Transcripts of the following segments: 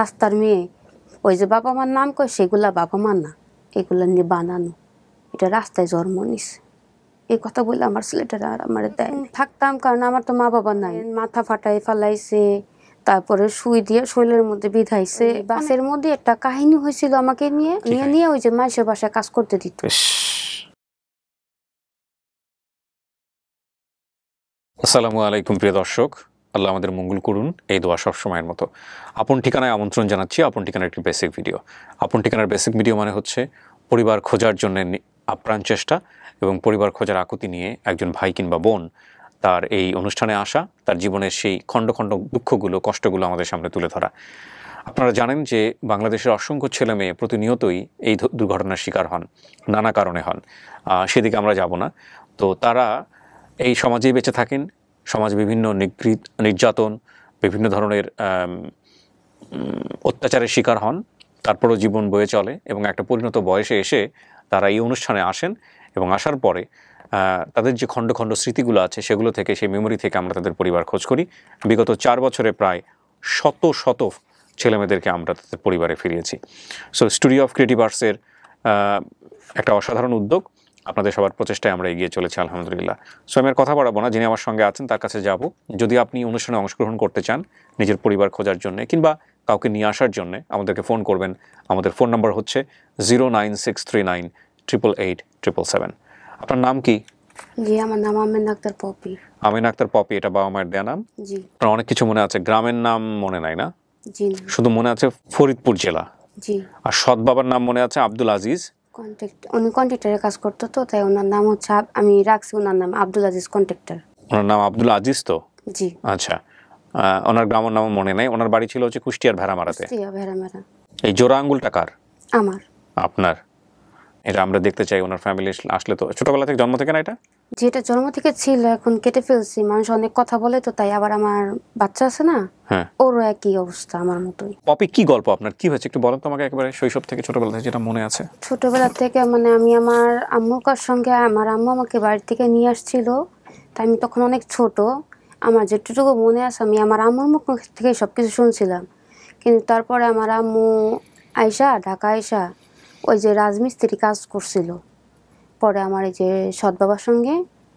রাস্তার মেয়ে ওই যে বাবা মার নাম কয় সেগুলা বাবা মার না এগুলা নিয়ে বানানো এটা রাস্তায় জন্ম নিস এই কথা বলে আমার ছেলেটারা আর আমার দেয় থাকতাম কারণ আমার তো মা বাবা নাই মাথা ফাটাই ফালাইছে তারপরে শুই দিয়ে শৈলের মধ্যে বিধাইছে বাসের মধ্যে একটা কাহিনী হয়েছিল আমাকে নিয়ে নিয়ে নিয়ে ওই যে মাসে বাসায় কাজ করতে দিত আসসালামু আলাইকুম প্রিয় দর্শক আল্লাহ আমাদের মঙ্গল করুন এই দোয়া সবসময়ের মতো আপন ঠিকানায় আমন্ত্রণ জানাচ্ছি আপন ঠিকানার একটি বেসিক ভিডিও আপন ঠিকানার বেসিক ভিডিও মানে হচ্ছে পরিবার খোঁজার জন্য আপ্রাণ চেষ্টা এবং পরিবার খোঁজার আকুতি নিয়ে একজন ভাই কিংবা বোন তার এই অনুষ্ঠানে আসা তার জীবনের সেই খণ্ড খণ্ড দুঃখগুলো কষ্টগুলো আমাদের সামনে তুলে ধরা আপনারা জানেন যে বাংলাদেশের অসংখ্য ছেলে মেয়ে প্রতিনিয়তই এই দুর্ঘটনার শিকার হন নানা কারণে হন সেদিকে আমরা যাব না তো তারা এই সমাজেই বেঁচে থাকেন সমাজ বিভিন্ন নিগৃত নির্যাতন বিভিন্ন ধরনের অত্যাচারের শিকার হন তারপরও জীবন বয়ে চলে এবং একটা পরিণত বয়সে এসে তারা এই অনুষ্ঠানে আসেন এবং আসার পরে তাদের যে খণ্ড খণ্ড স্মৃতিগুলো আছে সেগুলো থেকে সেই মেমোরি থেকে আমরা তাদের পরিবার খোঁজ করি বিগত চার বছরে প্রায় শত শত ছেলেমেয়েদেরকে আমরা তাদের পরিবারে ফিরিয়েছি সো স্টুডিও অফ ক্রিয়েটিভ আর্টসের একটা অসাধারণ উদ্যোগ আপনাদের সবার প্রচেষ্টায় আমরা এগিয়ে চলেছি আলহামদুলিল্লাহ সো আমি কথা বাড়াবো না যিনি আমার সঙ্গে আছেন তার কাছে যাব যদি আপনি অনুষ্ঠানে অংশগ্রহণ করতে চান নিজের পরিবার খোঁজার জন্য কিংবা কাউকে নিয়ে আসার জন্য আমাদেরকে ফোন করবেন আমাদের ফোন নাম্বার হচ্ছে zero nine six three nine triple eight triple seven আপনার নাম কি জি আমার নাম আমিন আক্তার পপি আমিন আক্তার পপি এটা বাবা মায়ের দেয়া নাম জি আপনার অনেক কিছু মনে আছে গ্রামের নাম মনে নাই না জি শুধু মনে আছে ফরিদপুর জেলা জি আর সৎ বাবার নাম মনে আছে আব্দুল আজিজ কন্ট্রাক্ট উনি কন্ট্রাক্টরের কাজ করতো তো তাই ওনার নাম হচ্ছে আমি রাখছি ওনার নাম আব্দুল আজিজ কন্ট্রাক্টর ওনার নাম আব্দুল আজিজ তো জি আচ্ছা ওনার গ্রামের নাম মনে নাই ওনার বাড়ি ছিল হচ্ছে কুষ্টিয়ার ভেড়ামারাতে প্রিয়া ভেড়া মেরা এই জোড়া আঙ্গুলটা কার আমার আপনার এটা আমরা দেখতে চাই ওনার ফ্যামিলি আসলে তো ছোটবেলা থেকে জন্ম থেকে না এটা যেটা জন্ম থেকে ছিল এখন কেটে ফেলছি মানুষ অনেক কথা বলে তো তাই আবার আমার বাচ্চা আছে না হ্যাঁ। ওরও একই অবস্থা আমার মতোই পপি কি গল্প আপনার কি হয়েছে একটু বলো তোমাকে একবারে শৈশব থেকে ছোটবেলা থেকে যেটা মনে আছে ছোটবেলা থেকে মানে আমি আমার আম্মুকার সঙ্গে আমার আম্মু আমাকে বাড়ি থেকে নিয়ে আসছিল তাই আমি তখন অনেক ছোট আমার যেটুকু মনে আছে আমি আমার আম্মুর মুখ থেকে সব কিছু শুনছিলাম কিন্তু তারপরে আমার আম্মু আয়সা ঢাকা আয়সা ওই যে রাজমিস্ত্রি কাজ করছিল পরে আমার এই যে সৎ বাবার সঙ্গে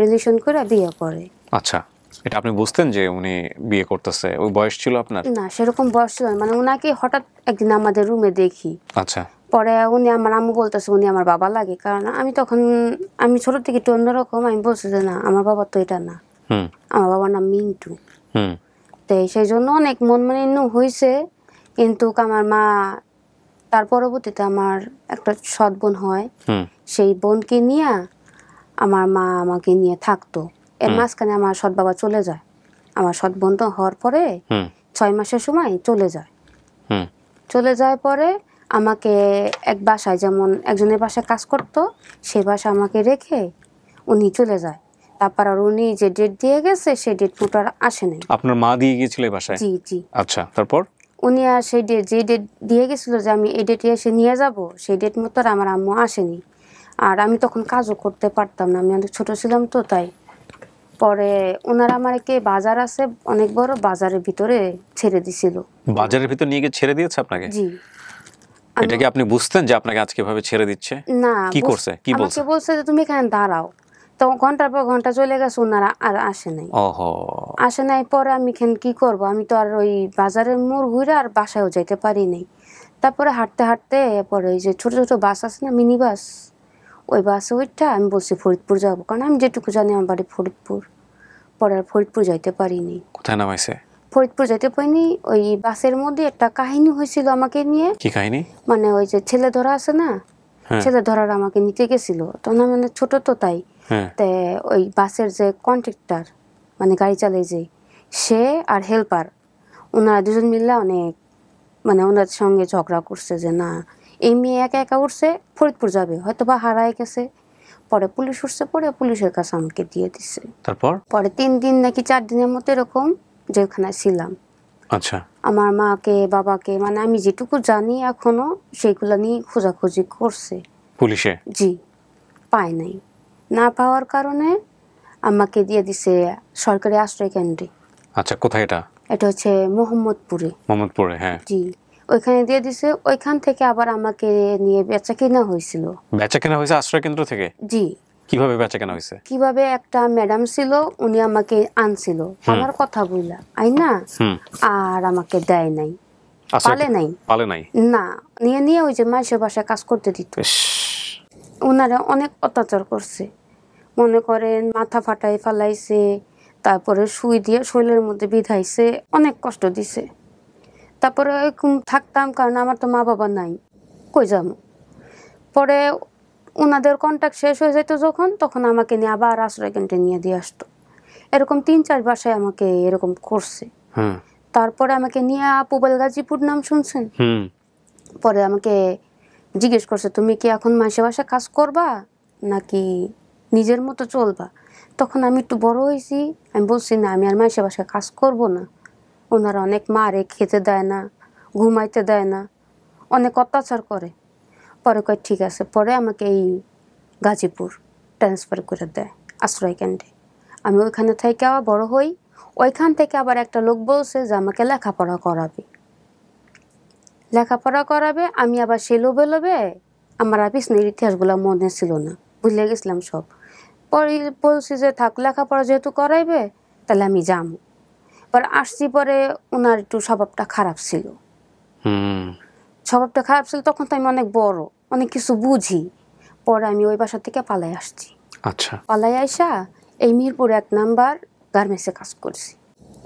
রিলেশন করে বিয়ে করে আচ্ছা এটা আপনি বুঝতেন যে উনি বিয়ে করতেছে ওই বয়স ছিল আপনার না সেরকম বয়স ছিল মানে ওনাকে হঠাৎ একদিন আমাদের রুমে দেখি আচ্ছা পরে উনি আমার আম্মু বলতেছে উনি আমার বাবা লাগে কারণ আমি তখন আমি ছোট থেকে একটু অন্যরকম আমি বলছি যে না আমার বাবা তো এটা না আমার বাবার নাম মিন্টু তো সেই জন্য অনেক মন মানিন্য হয়েছে কিন্তু আমার মা তার পরবর্তীতে আমার একটা সৎ বোন হয় সেই বোনকে নিয়ে আমার মা আমাকে নিয়ে থাকতো এর মাঝখানে আমার সৎ বাবা চলে যায় আমার সৎ বোন তো হওয়ার পরে ছয় মাসের সময় চলে যায় চলে যাওয়ার পরে আমাকে এক বাসায় যেমন একজনের বাসায় কাজ করত সে বাসা আমাকে রেখে উনি চলে যায় তারপর আর উনি যে ডেট দিয়ে গেছে সেই ডেট মতো আর আসে নাই আপনার মা দিয়ে গিয়েছিল বাসায় জি জি আচ্ছা তারপর উনি আর সেই ডেট যে ডেট দিয়ে গেছিল যে আমি এই ডেটে এসে নিয়ে যাব সেই ডেট মতো আর আমার আম্মু আসেনি আর আমি তখন কাজও করতে পারতাম না আমি অনেক ছোটো ছিলাম তো তাই পরে ওনারা আমার কে বাজার আছে অনেক বড় বাজারের ভিতরে ছেড়ে দিছিল বাজারের ভিতর নিয়ে গিয়ে ছেড়ে দিয়েছে আপনাকে জি এটা কি আপনি বুঝতেন যে আপনাকে আজকে ভাবে ছেড়ে দিচ্ছে না কি করছে কি বলছে আমাকে বলছে যে তুমি এখানে দাঁড়াও তো ঘন্টার পর ঘন্টা চলে গেছে ওনারা আর আসে নাই ওহো আসে নাই পরে আমি এখানে কি করব আমি তো আর ওই বাজারের মোড় ঘুরে আর বাসায়ও যাইতে পারি নাই তারপরে হাঁটতে হাঁটতে পরে ওই যে ছোট ছোট বাস আছে না মিনি বাস ওই বাসে ওইটা আমি বলছি ফরিদপুর যাবো কারণ আমি যেটুকু জানি আমার বাড়ি ফরিদপুর পরে আর ফরিদপুর যাইতে পারিনি কোথায় নামাইছে ফরিদপুর যাইতে পারিনি ওই বাসের মধ্যে একটা কাহিনী হয়েছিল আমাকে নিয়ে কি কাহিনী মানে ওই যে ছেলে ধরা আছে না হ্যাঁ। ছেলে ধরার আমাকে নিতে গেছিল তখন মানে ছোট তো তাই হ্যাঁ। তে ওই বাসের যে কন্ট্রাক্টর মানে গাড়ি চালিয়ে যে সে আর হেল্পার ওনারা দুজন মিললে অনেক মানে ওনার সঙ্গে ঝগড়া করছে যে না এই মেয়ে একা একা উঠছে ফরিদপুর যাবে হয়তো বা হারায় গেছে পরে পুলিশ উঠছে পরে পুলিশের কাছে আমাকে দিয়ে দিছে তারপর পরে তিন দিন নাকি চার দিনের মতো এরকম যে ওখানে ছিলাম আচ্ছা আমার মাকে বাবাকে মানে আমি যেটুকু জানি এখনো সেইগুলো নিয়ে খোঁজাখুঁজি করছে পুলিশে জি পায় নাই না পাওয়ার কারণে আমাকে দিয়ে দিছে সরকারি আশ্রয় কেন্দ্রে আচ্ছা কোথায় এটা এটা হচ্ছে মোহাম্মদপুরে মোহাম্মদপুরে হ্যাঁ জি ওইখানে দিয়ে দিছে ওইখান থেকে আবার আমাকে নিয়ে বেচা কেনা হয়েছিল বেচা কেনা হয়েছে আশ্রয় কেন্দ্র থেকে জি কিভাবে বেচা কেনা হয়েছে কিভাবে একটা ম্যাডাম ছিল উনি আমাকে আনছিল আমার কথা বইলা আই না আর আমাকে দেয় নাই পালে নাই পালে নাই না নিয়ে নিয়ে ওই যে মাইসের বাসায় কাজ করতে দিত ওনারা অনেক অত্যাচার করছে মনে করেন মাথা ফাটাই ফালাইছে তারপরে শুই দিয়ে শৈলের মধ্যে বিধাইছে অনেক কষ্ট দিছে তারপরে থাকতাম কারণ আমার তো মা বাবা নাই কই যাবো পরে ওনাদের কন্ট্যাক্ট শেষ হয়ে যেত যখন তখন আমাকে নিয়ে আবার আশ্রয় কেন্দ্রে নিয়ে দিয়ে আসতো এরকম তিন চার বাসায় আমাকে এরকম করছে তারপরে আমাকে নিয়ে পুবাল গাজীপুর নাম শুনছেন পরে আমাকে জিজ্ঞেস করছে তুমি কি এখন মাসে মাসে কাজ করবা নাকি নিজের মতো চলবা তখন আমি একটু বড় হয়েছি আমি বলছি না আমি আর মাসে মাসে কাজ করব না ওনারা অনেক মারে খেতে দেয় না ঘুমাইতে দেয় না অনেক অত্যাচার করে পরে কয় ঠিক আছে পরে আমাকে এই গাজীপুর ট্রান্সফার করে দেয় আশ্রয় কেন্দ্রে আমি ওইখানে থেকে আবার বড় হই ওইখান থেকে আবার একটা লোক বলছে যে আমাকে লেখাপড়া করাবে লেখাপড়া করাবে আমি আবার সে লোভে লোভে আমার নেই ইতিহাসগুলো মনে ছিল না বুঝলে গেছিলাম সব পরে বলছি যে থাক লেখাপড়া যেহেতু করাইবে তাহলে আমি যাবো পর আসছি পরে ওনার একটু স্বভাবটা খারাপ ছিল স্বভাবটা খারাপ ছিল তখন তো আমি অনেক বড় অনেক কিছু বুঝি পরে আমি ওই বাসা থেকে পালাই আসছি আচ্ছা পালাই আইসা এই মিরপুর এক নাম্বার গার্মেন্টসে কাজ করছি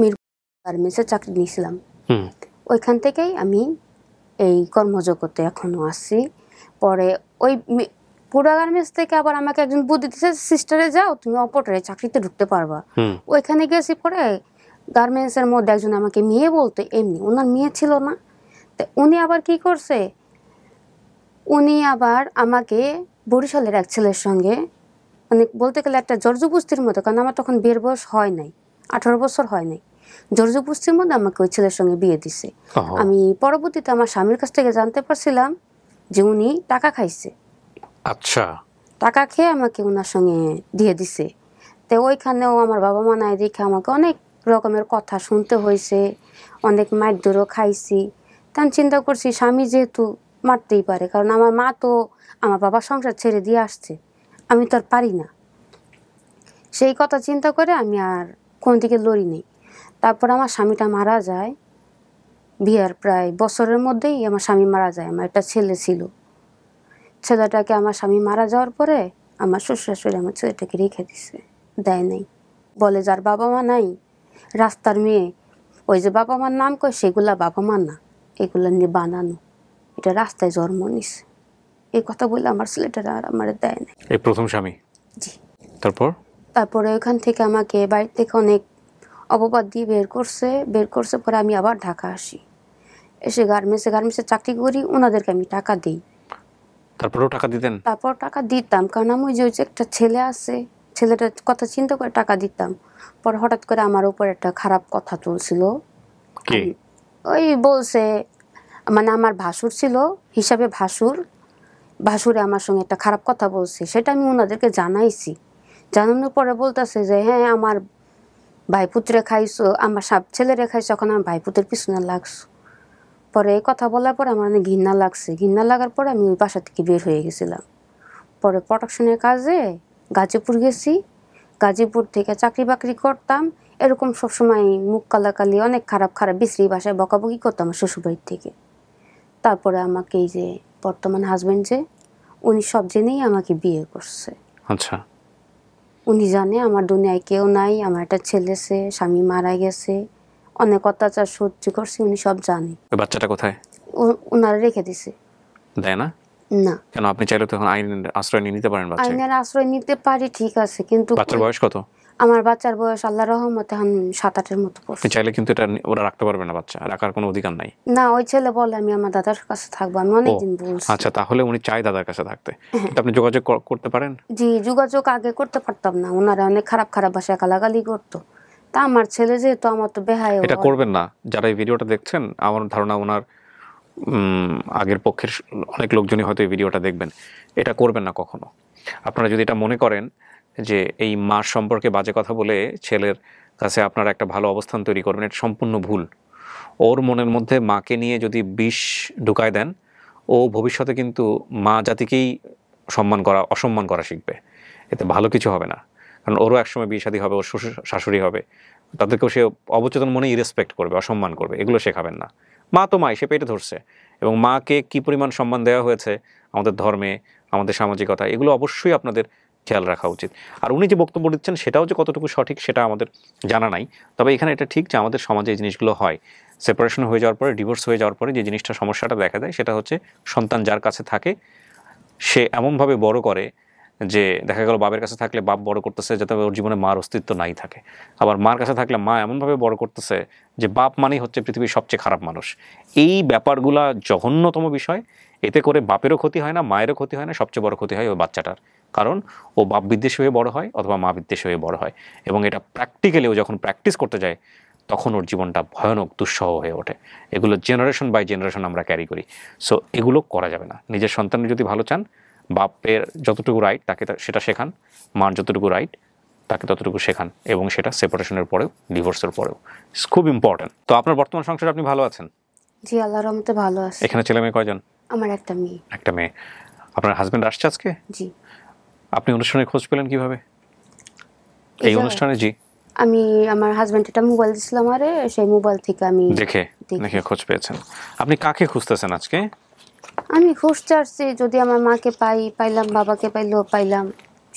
মিরপুর গার্মেন্টসে চাকরি নিয়েছিলাম ওইখান থেকেই আমি এই কর্মজগতে এখনো আসছি পরে ওই পুরা গার্মেন্টস থেকে আবার আমাকে একজন বুদ্ধি দিচ্ছে সিস্টারে যাও তুমি অপটারে চাকরিতে ঢুকতে পারবা ওইখানে গেছি পরে গার্মেন্টসের মধ্যে একজন আমাকে মেয়ে বলতো এমনি ওনার মেয়ে ছিল না তো উনি আবার কি করছে উনি আবার আমাকে বরিশালের এক ছেলের সঙ্গে মানে বলতে গেলে একটা জর্জবস্তির মতো কারণ আমার তখন বিয়ের বয়স হয় নাই আঠারো বছর হয় নাই জর্জবস্তির মধ্যে আমাকে ওই ছেলের সঙ্গে বিয়ে দিছে আমি পরবর্তীতে আমার স্বামীর কাছ থেকে জানতে পারছিলাম যে উনি টাকা খাইছে আচ্ছা টাকা খেয়ে আমাকে ওনার সঙ্গে দিয়ে দিছে তো ওইখানেও আমার বাবা মা নাই দেখে আমাকে অনেক রকমের কথা শুনতে হয়েছে অনেক মারধরও খাইছি তাই চিন্তা করছি স্বামী যেহেতু মারতেই পারে কারণ আমার মা তো আমার বাবা সংসার ছেড়ে দিয়ে আসছে আমি তো আর পারি না সেই কথা চিন্তা করে আমি আর কোন দিকে লড়ি নেই তারপর আমার স্বামীটা মারা যায় বিয়ার প্রায় বছরের মধ্যেই আমার স্বামী মারা যায় আমার একটা ছেলে ছিল ছেলেটাকে আমার স্বামী মারা যাওয়ার পরে আমার শ্বশুর শাশুড়ি আমার ছেলেটাকে রেখে দিছে দেয় নাই বলে যার বাবা মা নাই রাস্তার মেয়ে ওই যে বাবা মার নাম কয় সেগুলা বাবা মার না এগুলা নিয়ে বানানো এটা রাস্তায় জন্ম নিস এই কথা বলে আমার ছেলেটা আর আমার দেয় না এই প্রথম স্বামী জি তারপর তারপরে ওইখান থেকে আমাকে বাড়ি থেকে অনেক অপবাদ দিয়ে বের করছে বের করছে পরে আমি আবার ঢাকা আসি এসে গার্মেন্টসে গার্মেন্টসে চাকরি করি ওনাদেরকে আমি টাকা দিই তারপরেও টাকা দিতেন তারপর টাকা দিতাম কারণ আমি ওই যে একটা ছেলে আছে ছেলেটার কথা চিন্তা করে টাকা দিতাম পর হঠাৎ করে আমার উপর একটা খারাপ কথা তুলছিল ওই বলছে মানে আমার ভাসুর ছিল হিসাবে ভাসুর ভাসুরে আমার সঙ্গে একটা খারাপ কথা বলছে সেটা আমি ওনাদেরকে জানাইছি জানানোর পরে বলতেছে যে হ্যাঁ, হ্যাঁ আমার ভাইপুত্রে খাইছো আমার সাপ ছেলেরে খাইছো এখন আমার ভাইপুতের পিছনে লাগছো পরে এই কথা বলার পর আমার অনেক ঘৃণা লাগছে ঘৃণা লাগার পর আমি ওই বাসা থেকে বের হয়ে গেছিলাম পরে প্রোডাকশনের কাজে গাজীপুর গেছি গাজীপুর থেকে চাকরি বাকরি করতাম এরকম সবসময় মুখ কালাকালি অনেক খারাপ খারাপ বিশ্রী বাসায় বকাবকি করতাম শ্বশুরবাড়ির থেকে তারপরে আমাকে এই যে বর্তমান হাজব্যান্ড যে উনি সব জেনেই আমাকে বিয়ে করছে আচ্ছা উনি জানে আমার দুনিয়ায় কেউ নাই আমার একটা ছেলে সে স্বামী মারা গেছে অনেক অত্যাচার সহ্য করছে উনি সব জানে বাচ্চাটা কোথায় ওনারা রেখে দিছে দেয় না না কেন আপনি চাইলে তখন আইনের আশ্রয় নিয়ে নিতে পারেন বাচ্চা আইনের আশ্রয় নিতে পারি ঠিক আছে কিন্তু বাচ্চার বয়স কত আমার বাচ্চার বয়স আল্লাহ রহমত সাত আটের মতো চাইলে কিন্তু এটা ওরা রাখতে পারবে না বাচ্চা রাখার কোনো অধিকার নাই না ওই ছেলে বলে আমি আমার দাদার কাছে থাকবো আমি অনেকদিন বলছি আচ্ছা তাহলে উনি চাই দাদার কাছে থাকতে হ্যাঁ। কিন্তু আপনি যোগাযোগ করতে পারেন জি যোগাযোগ আগে করতে পারতাম না ওনারা অনেক খারাপ খারাপ ভাষায় গালাগালি করতো তা আমার ছেলে যেহেতু আমার তো বেহায় এটা করবেন না যারা এই ভিডিওটা দেখছেন আমার ধারণা ওনার আগের পক্ষের অনেক লোকজনই হয়তো এই ভিডিওটা দেখবেন এটা করবেন না কখনো আপনারা যদি এটা মনে করেন যে এই মাস সম্পর্কে বাজে কথা বলে ছেলের কাছে আপনারা একটা ভালো অবস্থান তৈরি করবেন এটা সম্পূর্ণ ভুল ওর মনের মধ্যে মাকে নিয়ে যদি বিষ ঢুকায় দেন ও ভবিষ্যতে কিন্তু মা জাতিকেই সম্মান করা অসম্মান করা শিখবে এতে ভালো কিছু হবে না কারণ ওরও একসময় বিয়ে শাদী হবে ওর শ্বশুর শাশুড়ি হবে তাদেরকেও সে অবচেতন মনে রেসপেক্ট করবে অসম্মান করবে এগুলো শেখাবেন না মা তো মা সে পেটে ধরছে এবং মাকে কি পরিমাণ সম্মান দেওয়া হয়েছে আমাদের ধর্মে আমাদের সামাজিকতা এগুলো অবশ্যই আপনাদের খেয়াল রাখা উচিত আর উনি যে বক্তব্য দিচ্ছেন সেটাও যে কতটুকু সঠিক সেটা আমাদের জানা নাই তবে এখানে এটা ঠিক যে আমাদের সমাজে এই জিনিসগুলো হয় সেপারেশন হয়ে যাওয়ার পরে ডিভোর্স হয়ে যাওয়ার পরে যে জিনিসটা সমস্যাটা দেখা দেয় সেটা হচ্ছে সন্তান যার কাছে থাকে সে এমনভাবে বড় করে যে দেখা গেল বাবের কাছে থাকলে বাপ বড় করতেছে যাতে ওর জীবনে মার অস্তিত্ব নাই থাকে আবার মার কাছে থাকলে মা এমনভাবে বড় করতেছে যে বাপ মানেই হচ্ছে পৃথিবীর সবচেয়ে খারাপ মানুষ এই ব্যাপারগুলা জঘন্যতম বিষয় এতে করে বাপেরও ক্ষতি হয় না মায়েরও ক্ষতি হয় না সবচেয়ে বড় ক্ষতি হয় ওই বাচ্চাটার কারণ ও বাপ বিদ্বেষ হয়ে বড় হয় অথবা মা বিদ্বেষ হয়ে বড় হয় এবং এটা প্র্যাকটিক্যালি ও যখন প্র্যাকটিস করতে যায় তখন ওর জীবনটা ভয়ানক দুঃসহ হয়ে ওঠে এগুলো জেনারেশন বাই জেনারেশন আমরা ক্যারি করি সো এগুলো করা যাবে না নিজের সন্তানের যদি ভালো চান বাপের যতটুকু রাইট তাকে সেটা শেখান মার যতটুকু রাইট তাকে ততটুকু শেখান এবং সেটা সেপারেশনের পরেও ডিভোর্সের পরেও খুব ইম্পর্টেন্ট তো আপনার বর্তমান সংসারে আপনি ভালো আছেন জি আল্লাহর রহমতে ভালো আছি এখানে ছেলে মেয়ে কয়জন আমার একটা মেয়ে একটা মেয়ে আপনার হাজবেন্ড আসছে আজকে জি আপনি অনুষ্ঠানে খোঁজ পেলেন কিভাবে এই অনুষ্ঠানে জি আমি আমার হাজবেন্ড একটা মোবাইল দিছিলাম আরে সেই মোবাইল থেকে আমি দেখে দেখে খোঁজ পেয়েছেন আপনি কাকে খুঁজতেছেন আজকে আমি ঘুষ চাচ্ছি যদি আমার মাকে পাই পাইলাম বাবাকে পাইলো পাইলাম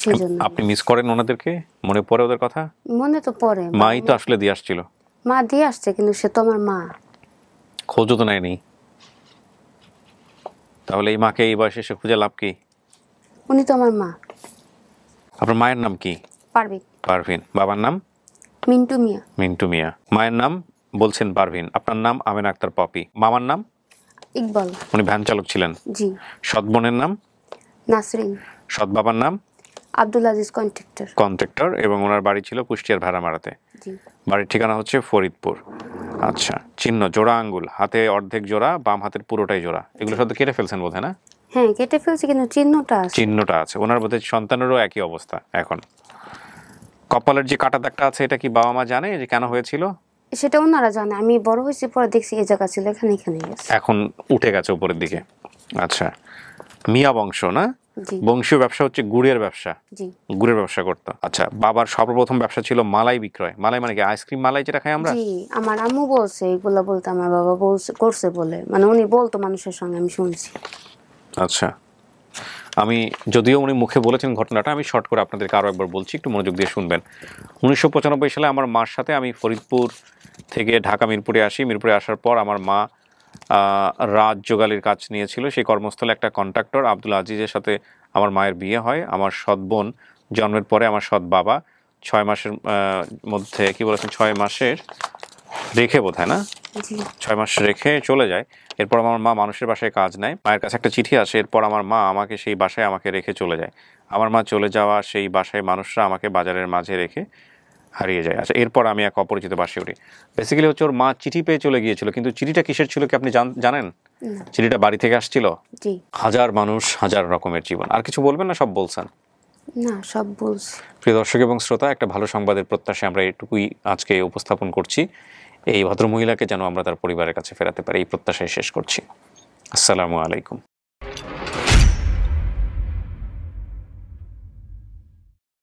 সেজন্য আপনি মিস করেন ওনাদেরকে মনে পড়ে ওদের কথা মনে তো পড়ে মাই তো আসলে দিয়ে আসছিল মা দিয়ে আসছে কিন্তু সে তো আমার মা খোঁজও তো নেয়নি তাহলে এই মাকে এই বয়সে সে খুঁজে লাভ কি উনি তো আমার মা আপনার মায়ের নাম কি পারভিন পারভিন বাবার নাম মিন্টু মিয়া মিন্টু মিয়া মায়ের নাম বলছেন পারভিন আপনার নাম আমেনা আক্তার পপি মামার নাম ইকবাল উনি ভ্যান চালক ছিলেন জি সৎ বোনের নাম নাসরিন সৎ বাবার নাম আব্দুল আজিজ কন্ট্রাক্টর কন্ট্রাক্টর এবং ওনার বাড়ি ছিল কুষ্টিয়ার ভেড়ামারাতে বাড়ির ঠিকানা হচ্ছে ফরিদপুর আচ্ছা চিহ্ন জোড়া আঙ্গুল হাতে অর্ধেক জোড়া বাম হাতের পুরোটাই জোড়া এগুলো সব কেটে ফেলছেন বোধ না হ্যাঁ কেটে ফেলছি কিন্তু চিহ্নটা আছে চিহ্নটা আছে ওনার বোধহয় সন্তানেরও একই অবস্থা এখন কপালের যে কাটা দাগটা আছে এটা কি বাবা মা জানে যে কেন হয়েছিল সেটা ওনারা জানে আমি বড় হয়েছি পরে দেখছি এই জায়গা ছিল এখানে এখানে এখন উঠে গেছে উপরের দিকে আচ্ছা মিয়া বংশ না বংশীয় ব্যবসা হচ্ছে গুড়ের ব্যবসা গুড়ের ব্যবসা করতো আচ্ছা বাবার সর্বপ্রথম ব্যবসা ছিল মালাই বিক্রয় মালাই মানে কি আইসক্রিম মালাই যেটা খাই আমরা জি আমার আম্মু বলছে এগুলো বলতে আমার বাবা বলছে করছে বলে মানে উনি বলতো মানুষের সঙ্গে আমি শুনছি আচ্ছা আমি যদিও উনি মুখে বলেছেন ঘটনাটা আমি শর্ট করে আপনাদেরকে আরও একবার বলছি একটু মনোযোগ দিয়ে শুনবেন উনিশশো সালে আমার মার সাথে আমি ফরিদপুর থেকে ঢাকা মিরপুরে আসি মিরপুরে আসার পর আমার মা রাজ জোগালির কাজ নিয়েছিল সেই কর্মস্থলে একটা কন্ট্রাক্টর আব্দুল আজিজের সাথে আমার মায়ের বিয়ে হয় আমার সৎ বোন জন্মের পরে আমার সৎ বাবা ছয় মাসের মধ্যে কি বলেছেন ছয় মাসের রেখে বোধ না ছয় মাস রেখে চলে যায় এরপর আমার মা মানুষের বাসায় কাজ নেয় মায়ের কাছে একটা চিঠি আসে এরপর আমার মা আমাকে সেই বাসায় আমাকে রেখে চলে যায় আমার মা চলে যাওয়া সেই বাসায় মানুষরা আমাকে বাজারের মাঝে রেখে হারিয়ে যায় আচ্ছা এরপর আমি এক অপরিচিত বাসে উঠি বেসিক্যালি হচ্ছে ওর মা চিঠি পেয়ে চলে গিয়েছিল কিন্তু চিঠিটা কিসের ছিল কি আপনি জানেন চিঠিটা বাড়ি থেকে আসছিল হাজার মানুষ হাজার রকমের জীবন আর কিছু বলবেন না সব বলছেন প্রিয় দর্শক এবং শ্রোতা একটা ভালো সংবাদের প্রত্যাশায় আমরা এটুকুই আজকে উপস্থাপন করছি এই ভদ্রমহিলাকে যেন আমরা তার পরিবারের কাছে ফেরাতে পারি এই প্রত্যাশায় শেষ করছি আসসালামু আলাইকুম